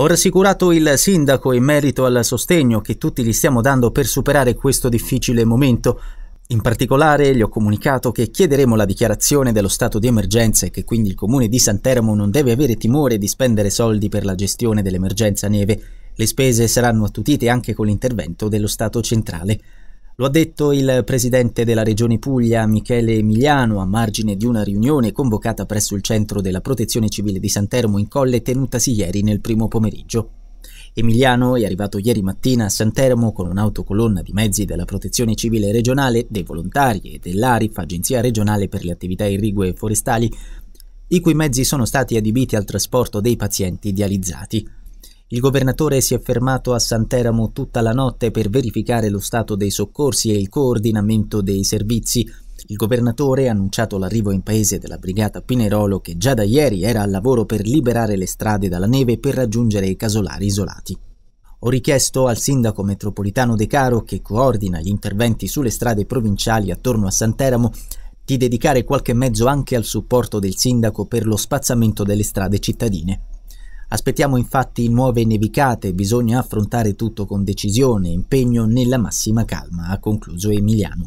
Ho rassicurato il sindaco in merito al sostegno che tutti gli stiamo dando per superare questo difficile momento. In particolare gli ho comunicato che chiederemo la dichiarazione dello stato di emergenza e che quindi il comune di Santermo non deve avere timore di spendere soldi per la gestione dell'emergenza neve. Le spese saranno attutite anche con l'intervento dello Stato centrale. Lo ha detto il presidente della Regione Puglia, Michele Emiliano, a margine di una riunione convocata presso il centro della Protezione Civile di San Termo in Colle tenutasi ieri nel primo pomeriggio. Emiliano è arrivato ieri mattina a San Termo con un'autocolonna di mezzi della Protezione Civile regionale, dei volontari e dell'ARIF, Agenzia regionale per le attività irrigue e forestali, i cui mezzi sono stati adibiti al trasporto dei pazienti dializzati. Il governatore si è fermato a Santeramo tutta la notte per verificare lo stato dei soccorsi e il coordinamento dei servizi. Il governatore ha annunciato l'arrivo in paese della brigata Pinerolo che già da ieri era al lavoro per liberare le strade dalla neve per raggiungere i casolari isolati. Ho richiesto al sindaco metropolitano De Caro, che coordina gli interventi sulle strade provinciali attorno a Santeramo, di dedicare qualche mezzo anche al supporto del sindaco per lo spazzamento delle strade cittadine. Aspettiamo infatti nuove nevicate, bisogna affrontare tutto con decisione e impegno nella massima calma, ha concluso Emiliano.